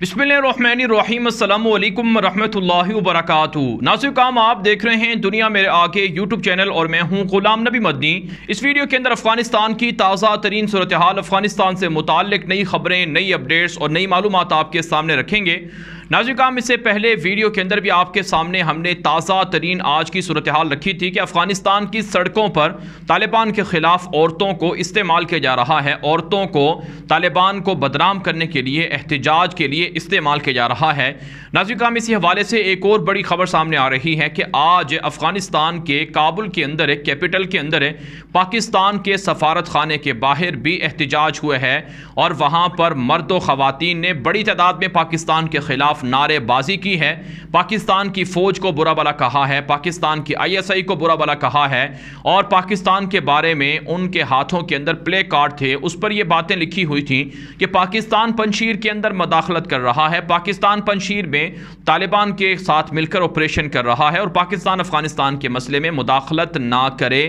बिस्मिल्लाम रहमतुल्लाहि वबरकातु नासिर काम आप देख रहे हैं दुनिया मेरे आगे यूट्यूब चैनल और मैं हूं गुलाम नबी मदनी इस वीडियो के अंदर अफगानिस्तान की ताज़ा तरीन सूरत हाल अफगानिस्तान से मुतक नई खबरें नई अपडेट्स और नई मालूम आपके सामने रखेंगे काम इससे पहले वीडियो के अंदर भी आपके सामने हमने ताज़ा तरीन आज की सूरत हाल रखी थी कि अफगानिस्तान की सड़कों पर तालिबान के ख़िलाफ़ औरतों को इस्तेमाल किया जा रहा है औरतों को तालिबान को बदनाम करने के लिए एहतजाज के लिए इस्तेमाल किया जा रहा है नाजिकाम इसी हवाले से एक और बड़ी खबर सामने आ रही है कि आज अफगानिस्तान के काबुल के अंदर कैपिटल के अंदर पाकिस्तान के सफारत खाने के बाहर भी एहतजाज हुए है और वहाँ पर मर्द व ख़वान ने बड़ी तादाद में पाकिस्तान के ख़िलाफ़ खिलाफ नारेबाजी की है पाकिस्तान की फ़ौज को बुरा भला कहा है पाकिस्तान की आईएसआई को बुरा भला कहा है और पाकिस्तान के बारे में उनके हाथों के अंदर प्ले कार्ड थे उस पर यह बातें लिखी हुई थी कि पाकिस्तान पंशीर के अंदर मदाखलत कर रहा है पाकिस्तान पंशीर में तालिबान के साथ मिलकर ऑपरेशन कर रहा है और पाकिस्तान अफगानिस्तान के मसले में मुदाखलत ना करे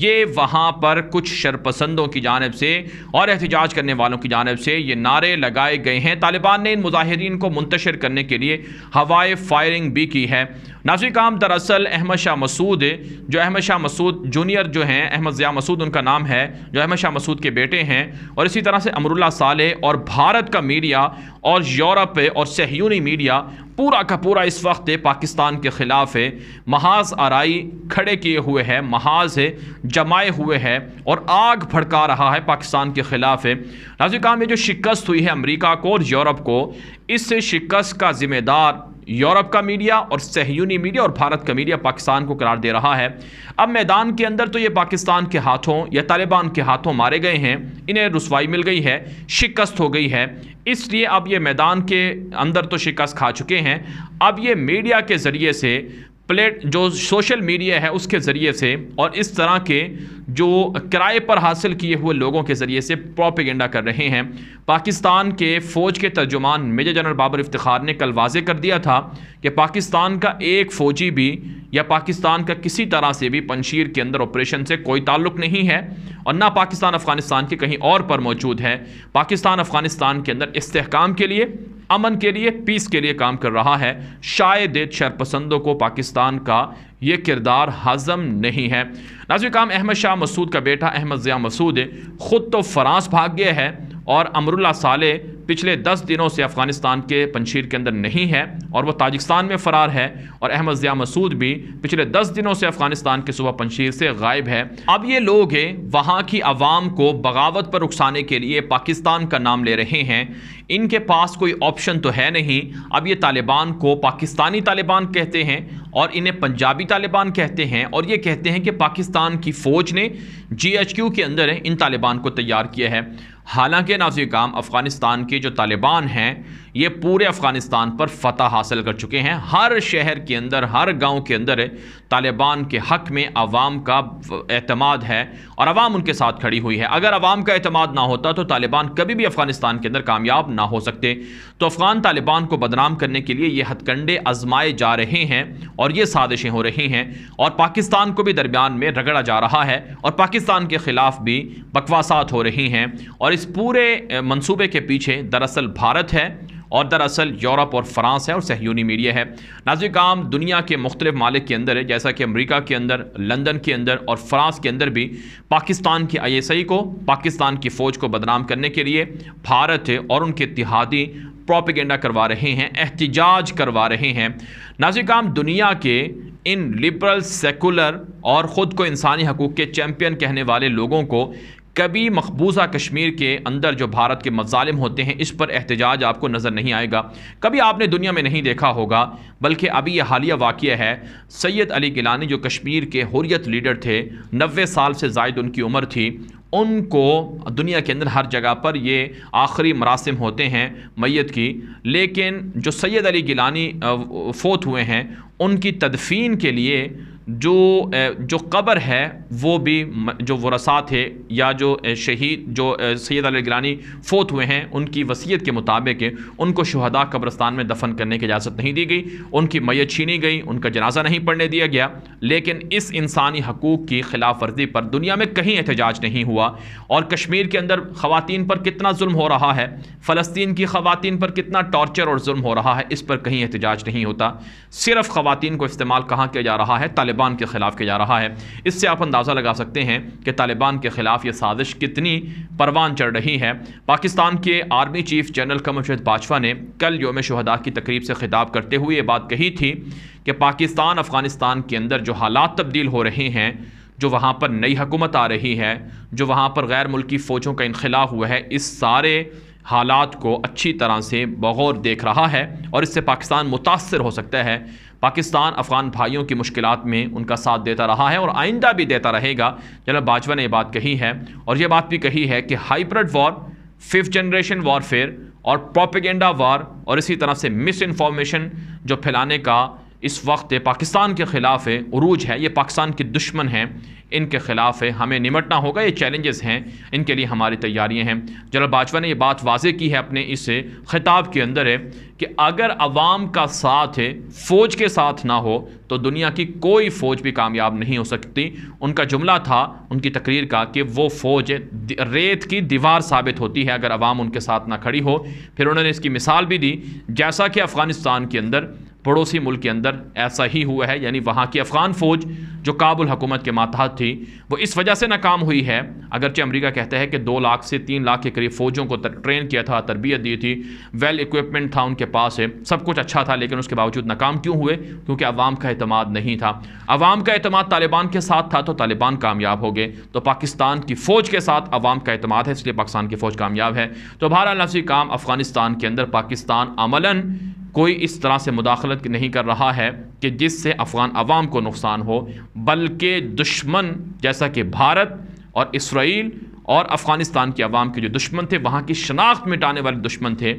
ये वहाँ पर कुछ शरपसंदों की जानब से और एहतजाज करने वालों की जानब से ये नारे लगाए गए हैं तालिबान ने इन मुजाहरीन को मुंतशर करने के लिए हवाए फायरिंग भी की है नाजी काम दरअसल अहमद शाह मसूद जो अहमद शाह मसूद जूनियर जो हैं अहमद ज़िया मसूद उनका नाम है जो अहमद शाह मसूद के बेटे हैं और इसी तरह से अमरुल्ला साले और भारत का मीडिया और यूरोप और सहयूनी मीडिया पूरा का पूरा इस वक्त पाकिस्तान के ख़िलाफ़ है महाज आरई खड़े किए हुए है महाज है जमाए हुए है और आग भड़का रहा है पाकिस्तान के ख़िलाफ़ है नाजिका में जो शिकस्त हुई है अमरीका को और यूरोप को इस शिकस्त का जिम्मेदार यूरोप का मीडिया और सहयूनी मीडिया और भारत का मीडिया पाकिस्तान को करार दे रहा है अब मैदान के अंदर तो ये पाकिस्तान के हाथों या तालिबान के हाथों मारे गए हैं इन्हें रसवाई मिल गई है शिकस्त हो गई है इसलिए अब ये मैदान के अंदर तो शिकस्त खा चुके हैं अब ये मीडिया के ज़रिए से प्लेट जो सोशल मीडिया है उसके ज़रिए से और इस तरह के जो किराए पर हासिल किए हुए लोगों के ज़रिए से प्रोपिगेंडा कर रहे हैं पाकिस्तान के फ़ौज के तर्जुमान मेजर जनरल बाबर इफ्तार ने कल वाजे कर दिया था कि पाकिस्तान का एक फ़ौजी भी या पाकिस्तान का किसी तरह से भी पंशीर के अंदर ऑपरेशन से कोई ताल्लुक नहीं है और ना पाकिस्तान अफगानिस्तान के कहीं और पर मौजूद है पाकिस्तान अफगानिस्तान के अंदर इस्तेकाम के लिए अमन के लिए पीस के लिए काम कर रहा है शायद शरपसंदों को पाकिस्तान का ये किरदार हजम नहीं है नाजिक अहमद शाह मसूद का बेटा अहमद ज़िया मसूद ख़ुद तो फ्रांस भाग गया है और अमरुल्ला साले पिछले दस दिनों से अफ़गानिस्तान के पंशीर के अंदर नहीं है और वह ताजिकस्तान में फ़रार है और अहमद ज़िया मसूद भी पिछले दस दिनों से अफ़गानिस्तान के सुबह पंशीर से गायब है अब ये लोग वहाँ की आवाम को बगावत पर उकसाने के लिए पाकिस्तान का नाम ले रहे हैं इनके पास कोई ऑप्शन तो है नहीं अब ये तालिबान को पाकिस्तानी तालिबान कहते हैं और इन्हें पंजाबी तालिबान कहते हैं और ये कहते हैं कि पाकिस्तान की फ़ौज ने क्यू के अंदर इन तालिबान को तैयार किया है हालांकि नाजी काम अफ़गानिस्तान के जो तालिबान हैं ये पूरे अफ़गानिस्तान पर फतह हासिल कर चुके हैं हर शहर के अंदर हर गांव के अंदर तालिबान के हक़ में आवाम का अहतमाद है और आवाम उनके साथ खड़ी हुई है अगर आवाम का अतमाद ना होता तो तालिबान कभी भी अफ़गानिस्तान के अंदर कामयाब ना हो सकते तो अफ़गान तालिबान को बदनाम करने के लिए ये हथकंडे आजमाए जा रहे हैं और ये साजिशें हो रही हैं और पाकिस्तान को भी दरमियान में रगड़ा जा रहा है और पाकिस्तान के ख़िलाफ़ भी बकवासात हो रही हैं और इस पूरे मंसूबे के पीछे दरअसल भारत है और दरअसल यूरोप और फ्रांस है और सहयोनी मीडिया है नाजिक काम दुनिया के मुख्तलिफ मालिक के अंदर है जैसा कि अमरीका के अंदर लंदन के अंदर और फ्रांस के अंदर भी पाकिस्तान के आई एस आई को पाकिस्तान की फ़ौज को बदनाम करने के लिए भारत और उनके इतिहादी प्रोपिगेंडा करवा रहे हैं एहतजाज करवा रहे हैं नाजिक काम दुनिया के इन लिबरल सेकुलर और ख़ुद को इंसानी हकूक़ के चैम्पियन कहने वाले लोगों को कभी मकबूजा कश्मीर के अंदर जो भारत के मजालिम होते हैं इस पर एहतजाज आपको नज़र नहीं आएगा कभी आपने दुनिया में नहीं देखा होगा बल्कि अभी यह हालिया वाक़ है सैयद अली गिलानी जो कश्मीर के हुरियत लीडर थे नबे साल से जायद उनकी उम्र थी उनको दुनिया के अंदर हर जगह पर ये आखिरी मरासम होते हैं मैत की लेकिन जो सैद अली गिलानी फोत हुए हैं उनकी तदफ़ीन के लिए जो जो कब्र है वो भी जो वसा थे या जो शहीद जो सैद अलगरानी फोत हुए हैं उनकी वसीयत के मुताबिक उनको शहदा कब्रस्तान में दफन करने की इजाज़त नहीं दी गई उनकी मैत छीनी गई उनका जनाजा नहीं पढ़ने दिया गया लेकिन इस इंसानी हकूक़ की खिलाफ वर्जी पर दुनिया में कहीं एहतजाज नहीं हुआ और कश्मीर के अंदर ख़वान पर कितना जुल्म हो रहा है फ़लस्तीन की ख़वान पर कितना टॉर्चर और जुल्म हो रहा है इस पर कहीं एहतजाज नहीं होता सिर्फ़ ख़वान को इस्तेमाल कहाँ किया जा रहा है तालिबान तालिबान के ख़िलाफ़ किया जा रहा है इससे आप अंदाज़ा लगा सकते हैं कि तालिबान के ख़िलाफ़ ये साजिश कितनी परवान चढ़ रही है पाकिस्तान के आर्मी चीफ जनरल कमरशद बाजवा ने कल योम शहदा की तकरीब से खिताब करते हुए ये बात कही थी कि पाकिस्तान अफ़गानिस्तान के अंदर जो हालात तब्दील हो रहे हैं जो वहाँ पर नई हुकूमत आ रही है जो वहाँ पर गैर मुल्की फ़ौजों का इनखिला हुआ है इस सारे हालात को अच्छी तरह से बगौर देख रहा है और इससे पाकिस्तान मुतासर हो सकता है पाकिस्तान अफ़गान भाइयों की मुश्किल में उनका साथ देता रहा है और आइंदा भी देता रहेगा जनरल बाजवा ने यह बात कही है और ये बात भी कही है कि hybrid war fifth generation warfare और प्रोपिगेंडा वार और इसी तरह से मिस इन्फॉर्मेशन जो फैलाने का इस वक्त पाकिस्तान के ख़िलाफ़ हैरूज अरूज है ये पाकिस्तान के दुश्मन हैं इनके ख़िलाफ़ है हमें निमटना होगा ये चैलेंजेस हैं इनके लिए हमारी तैयारियां हैं जनरल बाजवा ने ये बात वाजे की है अपने इस खिताब के अंदर है कि अगर अवाम का साथ है फ़ौज के साथ ना हो तो दुनिया की कोई फ़ौज भी कामयाब नहीं हो सकती उनका जुमला था उनकी तकरीर का कि वो फ़ौज रेत की दीवार साबित होती है अगर अवाम उनके साथ ना खड़ी हो फिर उन्होंने इसकी मिसाल भी दी जैसा कि अफ़गानिस्तान के अंदर पड़ोसी मुल्क के अंदर ऐसा ही हुआ है यानी वहाँ की अफ़गान फ़ौज जो काबुल हकूमत के मातहत थी वो इस वजह से नाकाम हुई है अगरचे अमरीका कहता है कि दो लाख से तीन लाख के करीब फ़ौजों को ट्रेन किया था तरबियत दी थी वेल इक्विपमेंट था उनके पास है सब कुछ अच्छा था लेकिन उसके बावजूद नाकाम क्यों हुए क्योंकि अवाम का अहतमाद नहीं था अवाम का अहतम तालिबान के साथ था तो तालिबान कामयाब हो गए तो पाकिस्तान की फ़ौज के साथ अवाम का अहतम है इसलिए पाकिस्तान की फ़ौज कामयाब है तो बहरहाल नफसी काम अफ़गानिस्तान के अंदर पाकिस्तान अमला कोई इस तरह से मुदाखलत नहीं कर रहा है कि जिससे अफ़गान अवाम को नुकसान हो बल्कि दुश्मन जैसा कि भारत और इसराइल और अफ़गानिस्तान के अवाम के जो दुश्मन थे वहाँ की शनाख्त मिटाने वाले दुश्मन थे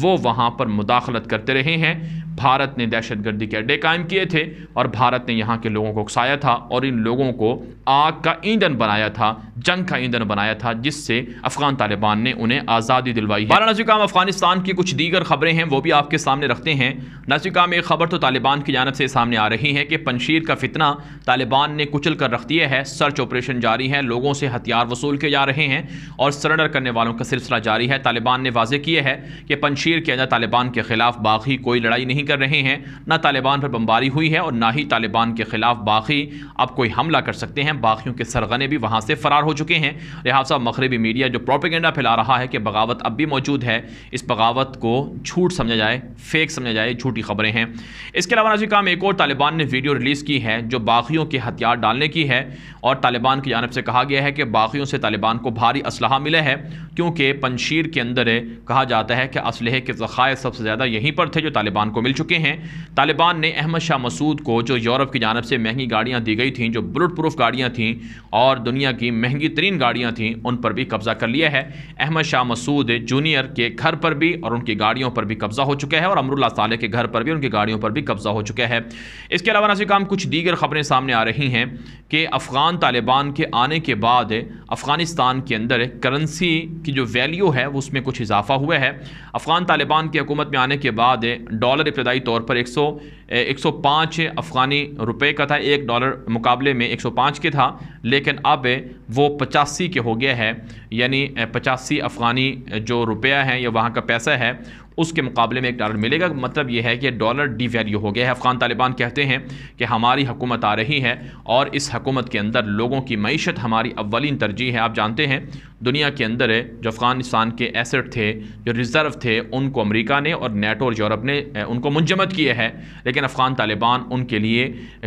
वो वहाँ पर मुदाखलत करते रहे हैं भारत ने दहशत गर्दी के अड्डे कायम किए थे और भारत ने यहाँ के लोगों को उकसाया था और इन लोगों को आग का ईंधन बनाया था जंग का ईंधन बनाया था जिससे अफगान तालिबान ने उन्हें आज़ादी दिलवाई है नाजिकाम अफगानिस्तान की कुछ दीगर खबरें हैं वो भी आपके सामने रखते हैं नाजिकाम एक खबर तो तालिबान की जानब से सामने आ रही है कि पंशीर का फितना तालिबान ने कुचल कर रख दिया है सर्च ऑपरेशन जारी है लोगों से हथियार वसूल किए जा रहे हैं और सरेंडर करने वालों का सिलसिला जारी है तालिबान ने वाजे किया है कि पनशीर तशहर किया जाए तालिबान के ख़िलाफ़ बाकी कोई लड़ाई नहीं कर रहे हैं ना तालिबान पर बमबारी हुई है और ना ही तालिबान के ख़िलाफ़ बाकी अब कोई हमला कर सकते हैं बाकियों के सरगने भी वहाँ से फ़रार हो चुके हैं साहब मगरबी मीडिया जो प्रोपीगेंडा फैला रहा है कि बगावत अब भी मौजूद है इस बगावत को झूठ समझा जाए फेक समझा जाए झूठी खबरें हैं इसके अलावा नाजी काम एक और तालिबान ने वीडियो रिलीज़ की है जो बाकियों के हथियार डालने की है और तालिबान की जानब से कहा गया है कि बाकियों से तालिबान को भारी असलाह मिला है क्योंकि पंशीर के अंदर कहा जाता है कि असलह है कि ज़ख़ायर सबसे ज़्यादा यहीं पर थे जो तालिबान को मिल चुके हैं तालिबान ने अहमद शाह मसूद को जो यूरोप की जानब से महंगी गाड़ियाँ दी गई थी जो बुलेट प्रूफ गाड़ियाँ थीं और दुनिया की महंगी तरीन गाड़ियाँ थीं उन पर भी कब्ज़ा कर लिया है अहमद शाह मसूद जूनियर के घर पर भी और उनकी गाड़ियों पर भी कब्ज़ा हो चुका है और अमरुल्ला साले के घर पर भी उनकी गाड़ियों पर भी कब्ज़ा हो चुका है इसके अलावा नाजी काम कुछ दीगर खबरें सामने आ रही हैं कि अफ़गान तालिबान के आने के बाद अफ़गानिस्तान के अंदर करेंसी की जो वैल्यू है उसमें कुछ इजाफा हुआ है अफ़गान तालिबान की हकूमत में आने के बाद डॉलर इब्तदाई तौर पर एक सौ एक सौ पाँच अफ़गानी रुपये का था एक डॉलर मुकाबले में एक सौ पाँच के था लेकिन अब वो पचासी के हो गया है यानी पचासी अफ़गानी जो रुपया है या वहाँ का पैसा है उसके मुकाबले में एक डॉलर मिलेगा मतलब यह है कि डॉलर डी वैल्यू हो गया है अफ़गान तालिबान कहते हैं कि हमारी हुकूमत आ रही है और इस हकूमत के अंदर लोगों की मीशत हमारी अवलिन तरजीह है आप जानते हैं दुनिया के अंदर जो अफ़गानिस्तान के एसेट थे जो रिज़र्व थे उनको अमरीका ने और नेटो और यूरोप ने उनको मुंजमद किए हैं लेकिन अफ़गान तालिबान उनके लिए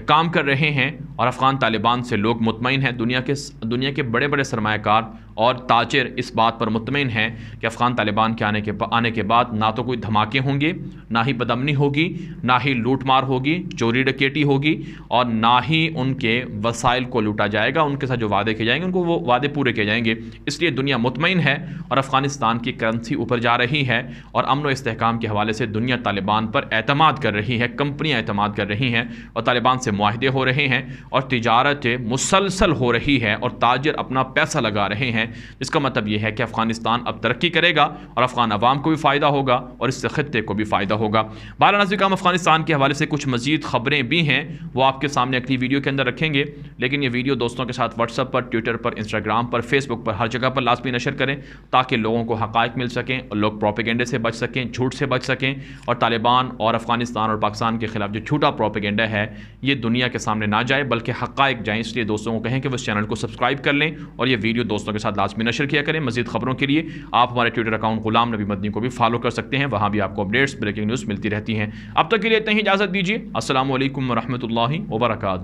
काम कर रहे हैं और अफ़गान तालिबान से लोग मुतमिन हैं हैं दुनिया के दुनिया के बड़े बड़े सरमाकार और ताजिर इस बात पर मुतमिन हैं कि अफ़गान तालिबान के आने के आने के बाद ना तो कोई धमाके होंगे ना ही बदमनी होगी ना ही लूटमार होगी चोरी डकेटी होगी और ना ही उनके वसाइल को लूटा जाएगा उनके साथ जो वादे किए जाएंगे उनको वो वादे पूरे किए जाएंगे इसलिए दुनिया मुतमिन है और अफ़गानिस्तान की करेंसी ऊपर जा रही है और अमन इसकाम के हवाले से दुनिया तालिबान पर अतमाद कर रही है कंपनियाँ अतमाद कर रही हैं और तालिबान से माहदे हो रहे हैं और तजारत मुसलसल हो रही है और ताजर अपना पैसा लगा रहे हैं हैं इसका मतलब यह है कि अफगानिस्तान अब तरक्की करेगा और अफगान अवाम को भी फ़ायदा होगा और इससे ख़त्े को भी फ़ायदा होगा बारह नाजिक अफगानिस्तान के हवाले से कुछ मजीद खबरें भी हैं वो आपके सामने अगली वीडियो के अंदर रखेंगे लेकिन ये वीडियो दोस्तों के साथ व्हाट्सअप पर ट्विटर पर इंस्टाग्राम पर फेसबुक पर हर जगह पर लाजमी नशर करें ताकि लोगों को हक़ मिल सकें और लोग प्रोपेगेंडे से बच सकें झूठ से बच सकें और तालिबान और अफगानिस्तान और पाकिस्तान के खिलाफ जो झूठा प्रोपेगेंडा है ये दुनिया के सामने ना जाए बल्कि हक़ जाएँ इसलिए दोस्तों को कहें कि वो चैनल को सब्सक्राइब कर लें और ये वीडियो दोस्तों के साथ लाजमी नशर किया करें मजीद खबरों के लिए आप हमारे ट्विटर अकाउंट गुलाम नबी मदनी को भी फॉलो कर सकते हैं वहाँ भी आपको अपडेट्स ब्रेकिंग न्यूज़ मिलती रहती हैं अब तक के लिए इतना ही इजाज़त दीजिए असल वरहमल वर्का